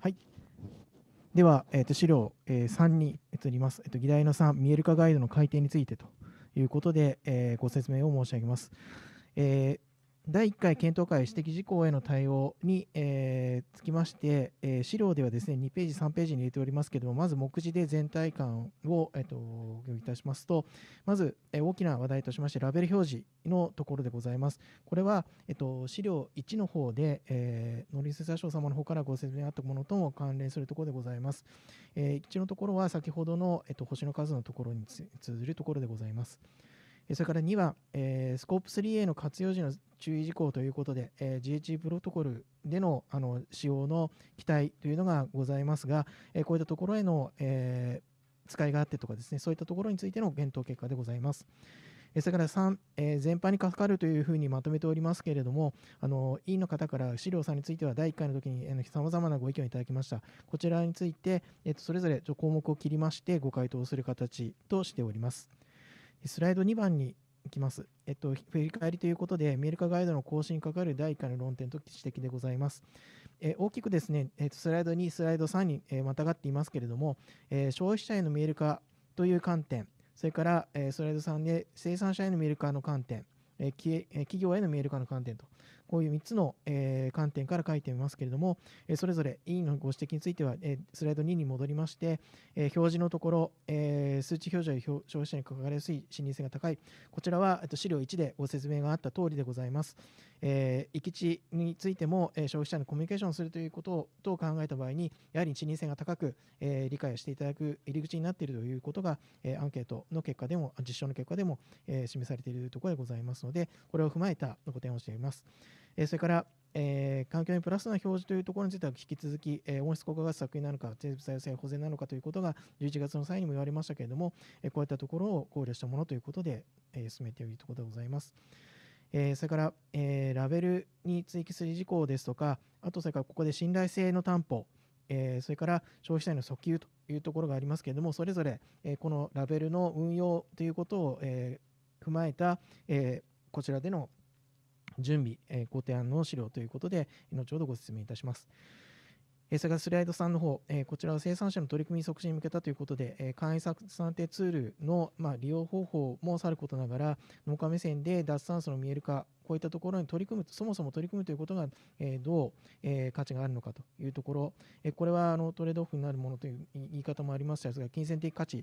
はい。では、えー、と資料、えー、3に、えとります、えーと。議題の3、見える化ガイドの改定についてということで、えー、ご説明を申し上げます。えー第1回検討会指摘事項への対応に、えー、つきまして、えー、資料ではですね2ページ、3ページに入れておりますけれども、まず目次で全体感を、えーと、いたしますと、まず、えー、大きな話題としまして、ラベル表示のところでございます。これは、えーと、資料1の方で、えー、農林水産省様の方からご説明あったものとも関連するところでございます。えー、1のところは、先ほどの、えーと星の数のところに通ずるところでございます。それから2は、えー、スコープ 3A の活用時の注意事項ということで、えー、GHG プロトコルでのあの使用の期待というのがございますが、えー、こういったところへの、えー、使い勝手とかですね、そういったところについての検討結果でございます。それから3、えー、全般にかかるというふうにまとめておりますけれども、あの委員の方から資料さんについては、第1回の時にさまざまなご意見をいただきました。こちらについて、えー、とそれぞれ項目を切りまして、ご回答する形としております。スライド2番にいきます。えっと、振り返りということで、見える化ガイドの更新にかかる第1回の論点と指摘でございます。え大きくですね、えっと、スライド2、スライド3に、えまたがっていますけれども、え消費者への見える化という観点、それから、えスライド3で生産者への見える化の観点、え企業への見える化の観点と、こういう3つの、え観点から書いてみますけれども、えそれぞれ委員のご指摘については、えスライド2に戻りまして、え表示のところ、え数値表示は消費者に関わりやすい信任性が高い、こちらは資料1でご説明があった通りでございます。えー、地についても、え消費者にコミュニケーションするということと考えた場合に、やはり信任性が高く、え理解をしていただく入り口になっているということが、えアンケートの結果でも、実証の結果でも、え示されているところでございますので、これを踏まえたご提案をしています。えそれから、えー、環境にプラスな表示というところについては引き続き、えー、温室効果ガス削減なのか、生物多様性保全なのかということが11月の際にも言われましたけれども、えー、こういったところを考慮したものということで、え進めているところでございます。えそれから、えラベルに追記する事項ですとか、あとそれからここで信頼性の担保、えそれから消費者への訴求というところがありますけれども、それぞれ、えこのラベルの運用ということを、え踏まえた、えこちらでの準備、えご提案の資料ということで、後ほどご説明いたします。それスライドさんの方、こちらは生産者の取り組み促進に向けたということで、簡易作算定ツールの利用方法もさることながら、農家目線で脱炭素の見える化、こういったところに取り組む、そもそも取り組むということがどう価値があるのかというところ、これはトレードオフになるものという言い方もありましたが、金銭的価値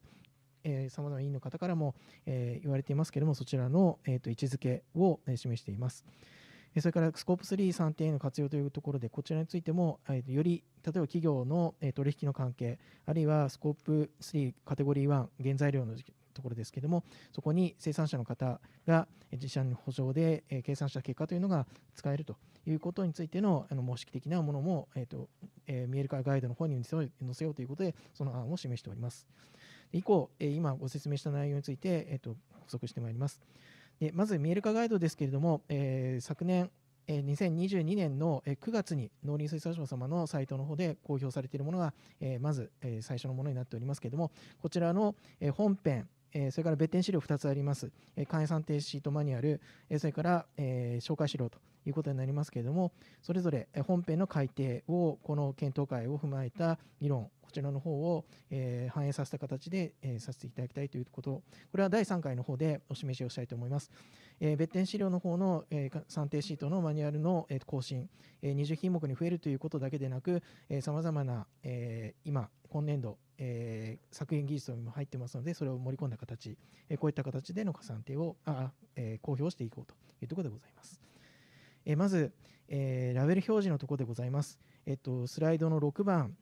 え様々な委員の方からも、えー、言われていますけれども、そちらの、えー、と位置づけを、え示しています。それからスコープ3、3.A の活用というところで、こちらについても、より例えば企業の取引の関係、あるいはスコープ3、カテゴリー1、原材料のところですけども、そこに生産者の方が自社の補償で計算した結果というのが使えるということについての模式的なものも、えーとえー、見える化ガイドの方に載せようということで、その案を示しております。以降、え今ご説明した内容について、えー、と補足してまいります。でまず見える化ガイドですけれども、え昨年2022年の9月に農林水産省様のサイトの方で公表されているものがまず最初のものになっておりますけれどもこちらの本編それから別点資料2つあります簡易算定シートマニュアルそれから紹介資料ということになりますけれども、それぞれ本編の改定を、この検討会を踏まえた議論、こちらの方を、え反映させた形で、えさせていただきたいということ、これは第3回の方でお示しをしたいと思います。え別点資料の方の、え算定シートのマニュアルの、え更新、え20品目に増えるということだけでなく、さまざまな、え今、今年度、えー、削減技術も入ってますので、それを盛り込んだ形、えー、こういった形での加算定をあ、えー、公表していこうというところでございます。えまず、えー、ラベル表示のところでございます、えっと、スライドの6番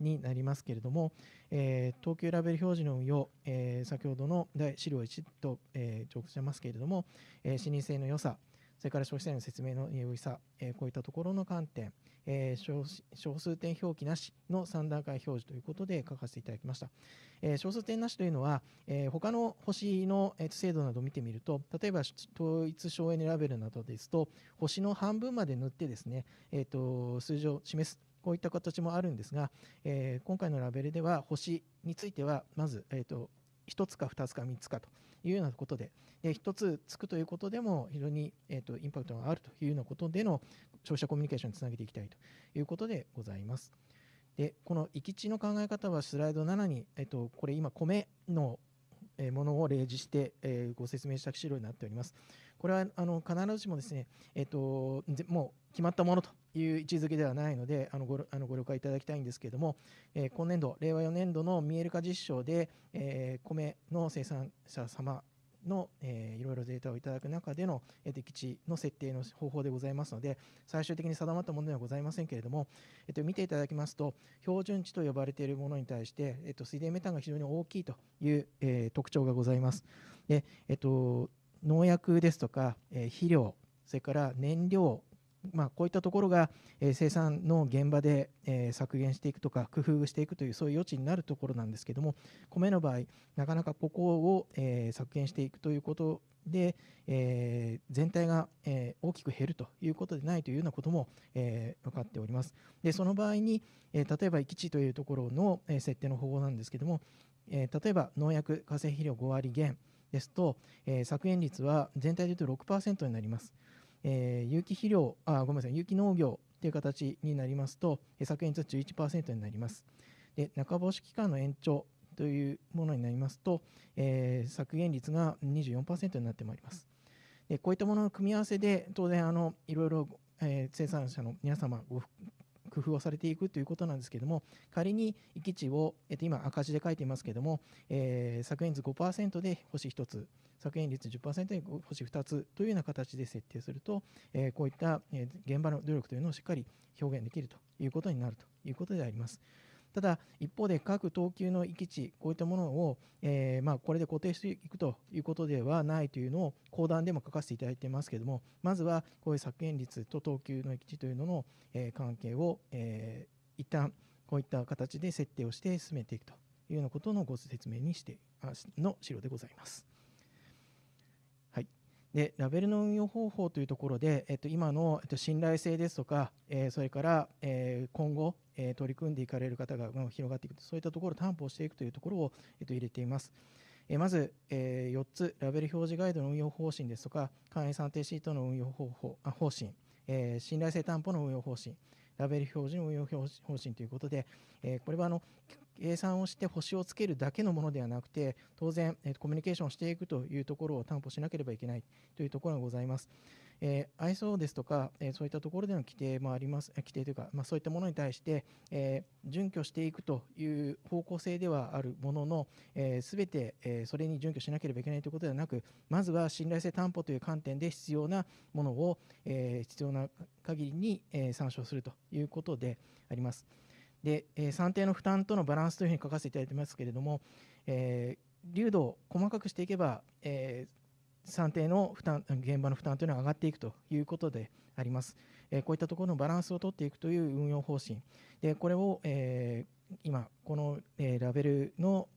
になりますけれども、えー、東急ラベル表示の運用、えー、先ほどの資料1と、えー、直してますけれども、え視認性の良さ、それから消費者への説明の容易さ、えこういったところの観点、え小数点表記なしの3段階表示ということで書かせていただきました。え小数点なしというのは、え他の星の制度などを見てみると、例えば統一省エネラベルなどですと、星の半分まで塗ってですね、えー、と数字を示す。こういった形もあるんですが、え今回のラベルでは星についてはまず、えー、と1つか2つか3つかというようなことで、え1つつくということでも非常に、えー、とインパクトがあるというようなことでの消費者コミュニケーションにつなげていきたいということでございます。でこの行き地の考え方はスライド7に、えっとこれ今米のものを例示して、えご説明した資料になっております。これはあの必ずしもですね、えっと、ともう決まったものという位置づけではないのであのごあのご了解いただきたいんですけれども、えー、今年度令和4年度の見える化実証で、えー、米の生産者様の、えー、いろいろデータをいただく中での適地の設定の方法でございますので最終的に定まったものではございませんけれども、えっと、見ていただきますと標準値と呼ばれているものに対して、えっと、水田メタンが非常に大きいという、えー、特徴がございます。でえっと、農薬ですとか、えー、肥料それから燃料まあ、こういったところが、え生産の現場で、え削減していくとか工夫していくというそういう余地になるところなんですけども米の場合なかなかここを、え削減していくということで、え全体が、え大きく減るということでないというようなことも、え分かっております。でその場合に、え例えば域地というところの、え設定の方法なんですけども、え例えば農薬化成肥料5割減ですと、え削減率は全体でいうと6%になります。えー、有機肥料あ、ごめんなさい、有機農業という形になりますと、削減率11%になります。で中干し期間の延長というものになりますと、えー、削減率が24%になってまいります。でこういったものの組み合わせで、当然あの、いろいろ、えー、生産者の皆様ご工夫をされていくということなんですけども仮に域値を、えっと今赤字で書いていますけども、えー、削減率5%で星1つ削減率10%で星2つというような形で設定すると、えー、こういった現場の努力というのをしっかり表現できるということになるということであります。ただ、一方で各等級の域値、こういったものを、えー、まあ、これで固定していくということではないというのを講談でも書かせていただいてますけども、まずはこういう削減率と等級の域値というのの、えー、関係を、えー、一旦こういった形で設定をして進めていくというようなことのご説明にしての資料でございます。でラベルの運用方法というところで、えっと、今の、えっと、信頼性ですとか、えー、それから、えー、今後、えー、取り組んでいかれる方が広がっていくそういったところを担保していくというところを、えっと、入れています。えまず、え4つ、ラベル表示ガイドの運用方針ですとか、簡易算定シートの運用方法あ方針、え信頼性担保の運用方針、ラベル表示の運用方針ということで、えこれはあの計算をして星をつけるだけのものではなくて当然、えー、コミュニケーションしていくというところを担保しなければいけないというところがございます。えー、ISO ですとか、えー、そういったところでの規定もあります、規定というか、まあ、そういったものに対して、えー、準拠していくという方向性ではあるものの、す、えー、て、えー、それに準拠しなければいけないということではなく、まずは信頼性担保という観点で必要なものを、えー、必要な限りに、えー、参照するということであります。で、えー、算定の負担とのバランスというふうに書かせていただいてますけれども、えー、流動を細かくしていけば、えー、算定の負担現場の負担というのは上がっていくということであります。こういったところのバランスをとっていくという運用方針、でこれを今、このラベルの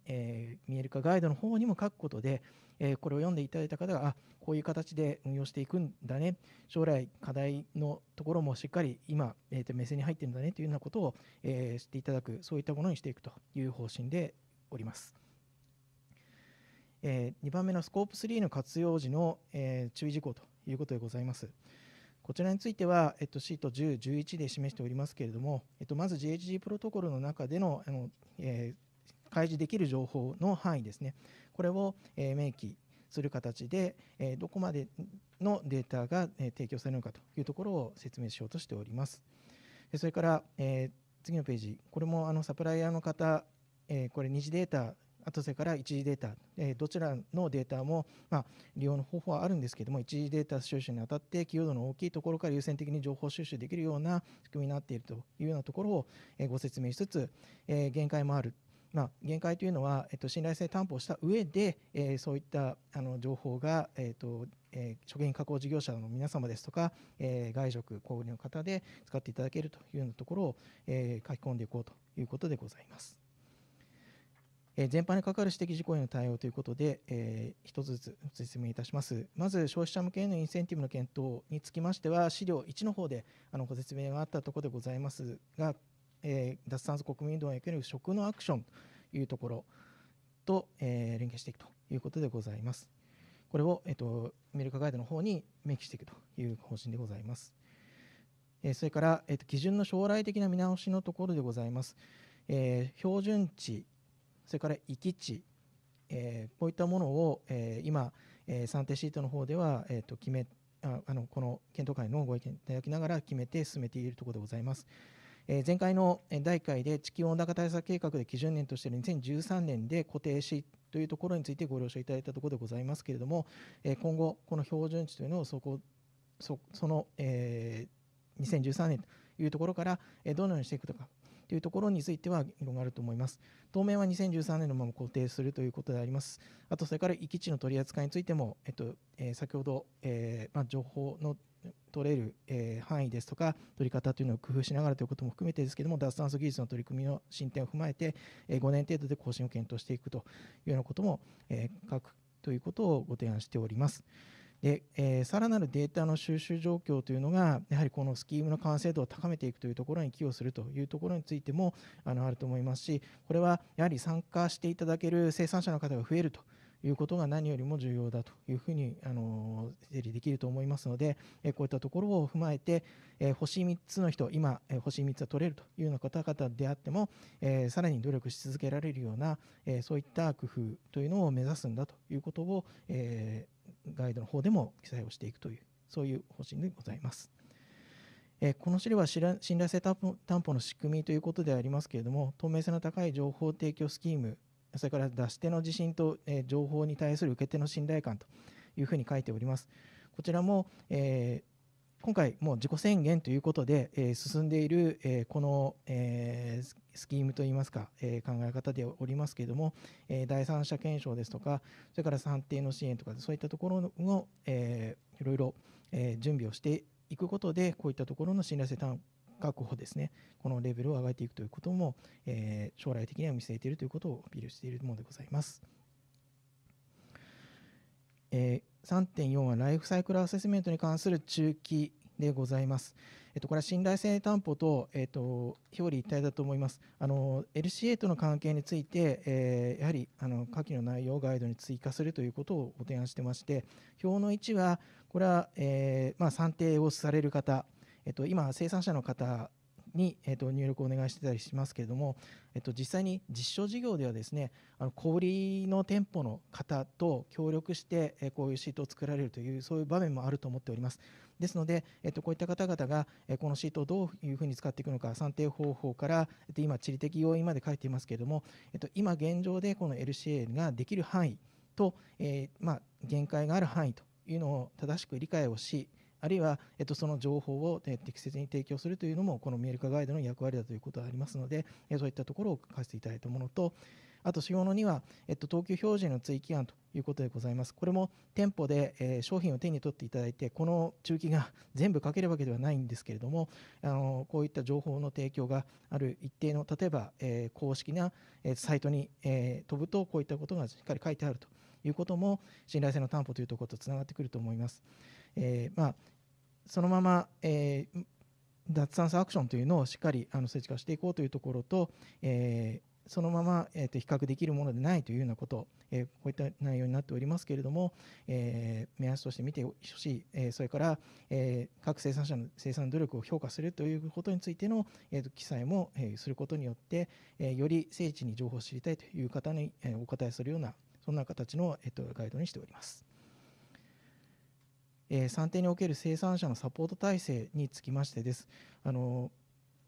見える化ガイドの方にも書くことで、これを読んでいただいた方が、あこういう形で運用していくんだね、将来、課題のところもしっかり今、目線に入ってるんだねというようなことを知っていただく、そういったものにしていくという方針でおります。え2番目のスコープ3の活用時の、え注意事項ということでございます。こちらについては、えっと、シート10、11で示しておりますけれども、えっと、まず GHG プロトコルの中でのあの、えー、開示できる情報の範囲ですね、これを、えー、明記する形で、えー、どこまでのデータが、えー、提供されるのかというところを説明しようとしております。それから、えー、次のページ、これもあのサプライヤーの方、えー、これ、二次データあとそれから一時データ、えどちらのデータも、ま利用の方法はあるんですけども、一時データ収集にあたって、寄与度の大きいところから優先的に情報収集できるような仕組みになっているというようなところを、えご説明しつつ、え限界もある。まあ、限界というのは、えっと、信頼性担保した上で、えー、そういったあの情報が、えっとえー、証加工事業者の皆様ですとか、えー、外食小売の方で使っていただけるというようなところを、えー、書き込んでいこうということでございます。え全般に関わる指摘事項への対応ということで、えー、一つずつ説明いたします。まず、消費者向けへのインセンティブの検討につきましては、資料1の方であのご説明があったところでございますが、えー、脱炭素国民運動における食のアクションというところと、えー、連携していくということでございます。これを、えーと、メルカガイドの方に明記していくという方針でございます。えー、それから、えーと、と基準の将来的な見直しのところでございます。え標準値それから域地、えー、こういったものを、えー、今、えー、算定シートの方では、えー、と決めああのこの検討会のご意見いただきながら決めて進めているところでございます。えー、前回の第1回で地球温暖化対策計画で基準年としている2013年で固定しというところについてご了承いただいたところでございますけれども、えー、今後、この標準値というのをそこそその、えー、2013年というところから、えどのようにしていくとかというところについては広がると思います。当面は2013年のまま固定するということであります。あと、それから遺基地の取り扱いについても、えっとえー、先ほど、えー、まあ、情報の取れる、えー、範囲ですとか、取り方というのを工夫しながらということも含めてですけども、脱炭素技術の取り組みの進展を踏まえて、え5年程度で更新を検討していくというようなことも、えー、各ということをご提案しております。で、えー、さらなるデータの収集状況というのが、やはりこのスキームの完成度を高めていくというところに寄与するというところについてもあのあると思いますし、これはやはり参加していただける生産者の方が増えると。いうことが何よりも重要だというふうにあの整理できると思いますので、えこういったところを踏まえて、え星3つの人、今、え星3つは取れるというような方々であっても、えさらに努力し続けられるような、えそういった工夫というのを目指すんだということを、えガイドの方でも記載をしていくという、そういう方針でございます。えこの資料は信頼性担保の仕組みということでありますけれども、透明性の高い情報提供スキーム、それから出し手の自信と、え情報に対する受け手の信頼感というふうに書いております。こちらも、えー今回、もう自己宣言ということで、え進んでいる、えこの、えスキームといいますか、え考え方でおりますけれども、え第三者検証ですとか、それから算定の支援とか、そういったところの、えいろいろ、え準備をしていくことで、こういったところの信頼性確保ですね、このレベルを上げていくということも、え将来的には見据えているということをアピールしているものでございます。えー3.4はライフサイクルアセスメントに関する中期でございます。えっと、これは信頼性担保と、えっと、表裏一体だと思います。あの、LCA との関係について、えー、やはり、あの、下記の内容をガイドに追加するということをご提案してまして、表の1は、これは、えー、まあ、算定をされる方、えっと、今、生産者の方に、えー、と入力をお願いしてたりしますけれども、えー、と実際に実証事業ではですねあの小売りの店舗の方と協力して、えこういうシートを作られるというそういう場面もあると思っておりますですので、えー、とこういった方々が、えこのシートをどういうふうに使っていくのか算定方法から、えー、と今地理的要因まで書いていますけれども、えー、と今現状でこの LCA ができる範囲と、えまあ、限界がある範囲というのを正しく理解をしあるいは、えっと、その情報を、え適切に提供するというのもこの見える化ガイドの役割だということはありますので、えそういったところを書かせていただいたものとあと、主要の2は、えっと、等級表示の追記案ということでございます。これも店舗で、えー、商品を手に取っていただいて、この中期が 全部書けるわけではないんですけれども、あのこういった情報の提供がある一定の、例えば、えー、公式な、えー、サイトに、え飛ぶと、こういったことがしっかり書いてあるということも、信頼性の担保というところとつながってくると思います。えー、まあ、そのまま、えー、脱炭素アクションというのをしっかりあの政治化していこうというところと、えー、そのまま、えー、と比較できるものでないというようなこと、えー、こういった内容になっておりますけれども、えー、目安として見てほしい、えー、それから、えー、各生産者の生産努力を評価するということについての、えー、と記載も、えー、することによって、えー、より精緻に情報を知りたいという方に、えー、お答えするようなそんな形の、えー、とガイドにしております。え算定における生産者のサポート体制につきましてです。あの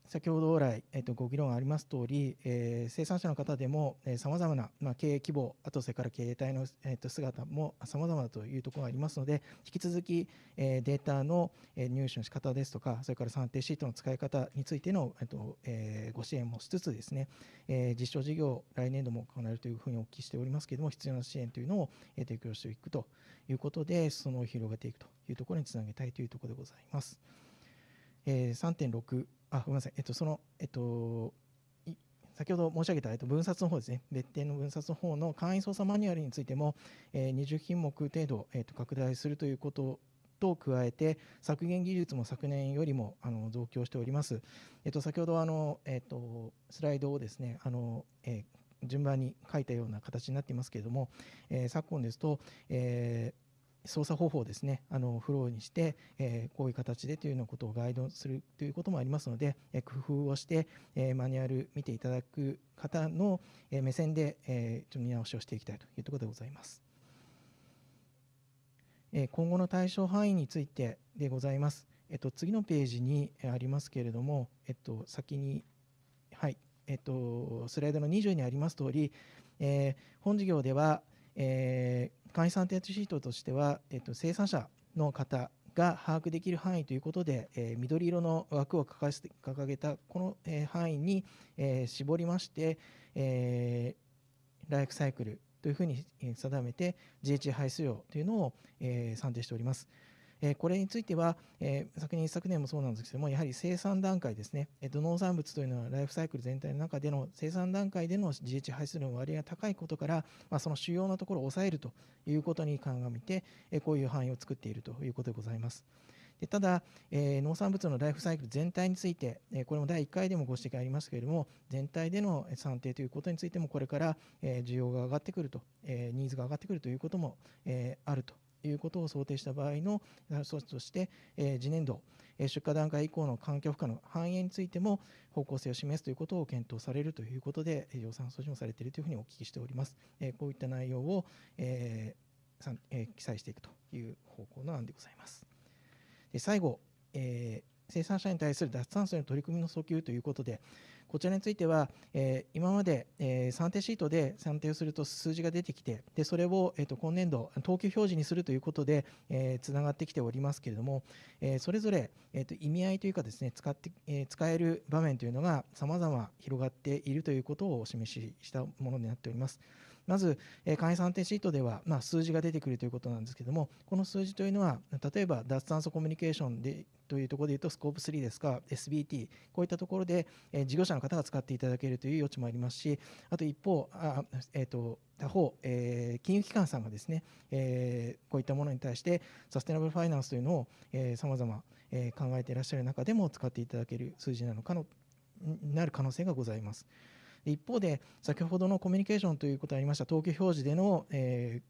先ほど来、えー、とご議論あります通り、えー、生産者の方でもさまざまな、まあ、経営規模、あとそれから経営体の、えー、と姿もさまざまだというところがありますので、引き続き、えー、データの入手の仕方ですとか、それから算定シートの使い方についての、えーとえー、ご支援もしつつですね、えー、実証事業、来年度も行えるというふうにお聞きしておりますけれども、必要な支援というのを提供していくということで、その広げていくというところにつなげたいというところでございます。えー、3.6あごめんなさい、えっと、その、えっと、先ほど申し上げた、えっと、分冊の方ですね、別定の分冊の方の簡易操作マニュアルについても、えー、20品目程度、えっと、拡大するということと加えて、削減技術も昨年よりもあの増強しております。えっと、先ほどあの、えっと、スライドをですね、あのえー、順番に書いたような形になっていますけれども、えー、昨今ですと、えー操作方法をですねあのフローにして、えー、こういう形でというようなことをガイドするということもありますので、え工夫をして、えマニュアル見ていただく方の目線で、えちょっと見直しをしていきたいというところでございます。今後の対象範囲についてでございます。えっと、次のページにありますけれども、えっと、先に、はいえっと、スライドの20にあります通り、えー、本事業では、え簡易算定シートとしては、えっと、生産者の方が把握できる範囲ということで、えー、緑色の枠を掲げたこの、えー、範囲に、えー、絞りまして、えー、ライフサイクルというふうに定めて GH 排出量というのを、えー、算定しております。えこれについては、え昨年、昨年もそうなんですけども、やはり生産段階ですね、えー、と農産物というのはライフサイクル全体の中での生産段階での GH 排出量の割合が高いことから、まあ、その主要なところを抑えるということに鑑みて、えこういう範囲を作っているということでございます。でただ、えー、農産物のライフサイクル全体について、えー、これも第1回でもご指摘ありますけれども、全体での算定ということについても、これから、えー、需要が上がってくると、えニーズが上がってくるということも、えあるということを想定した場合の措置として、えー、次年度、えー、出荷段階以降の環境負荷の反映についても方向性を示すということを検討されるということで、えー、予算措置もされているというふうにお聞きしております。えー、こういった内容を、えーえー、記載していくという方向の案でございます。で最後、えー、生産者に対する脱炭素の取り組みの訴求ということで、こちらについては、えー、今まで、えー、算定シートで算定をすると数字が出てきて、でそれを、えーと、今年度、等級表示にするということで、えー、つながってきておりますけれども、えー、それぞれ、えーと、意味合いというかですね、使って、えー、使える場面というのが様々広がっているということをお示ししたものになっております。まず、え簡易算定シートでは、ま数字が出てくるということなんですけども、この数字というのは、例えば脱炭素コミュニケーションでというところでいうと、スコープ3ですか、SBT、こういったところで、え事業者の方が使っていただけるという余地もありますし、あと一方、あえーと他方、えー、金融機関さんがですね、えー、こういったものに対してサステナブルファイナンスというのをさまざま考えていらっしゃる中でも使っていただける数字なのかのになる可能性がございます。一方で先ほどのコミュニケーションということがありました統計表示での、え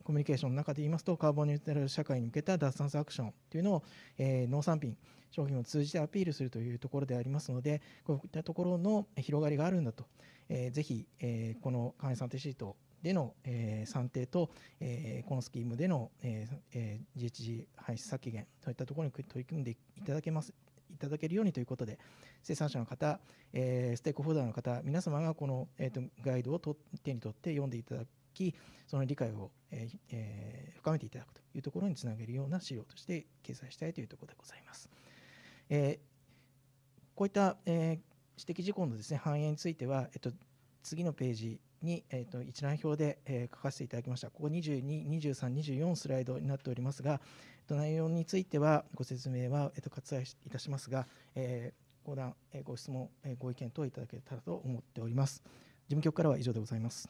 ー、コミュニケーションの中で言いますとカーボンニュートラル社会に向けた脱炭素アクションというのを、えー、農産品商品を通じてアピールするというところでありますのでこういったところの広がりがあるんだと、えー、ぜひ、えー、この簡易算定シートでの、えー、算定と、えー、このスキームでの、えーえー、GHG 排出削減といったところに取り組んでいただけますいただけるようにということで、生産者の方、えー、ステークホルダーの方、皆様がこの、えーと、ガイドをと手に取って読んでいただき、その理解を、えーえー、深めていただくというところにつなげるような資料として掲載したいというところでございます。えこういった、え指摘事項のです、ね、反映については、えっと、次のページに、えーと、一覧表で、えー、書かせていただきました。ここ22、23、24スライドになっておりますが、えー、と内容についてはご説明は、えーと、と割愛いたしますが、えー、ご談、えー、ご質問、えー、ご意見等いただけたらと思っております。事務局からは以上でございます。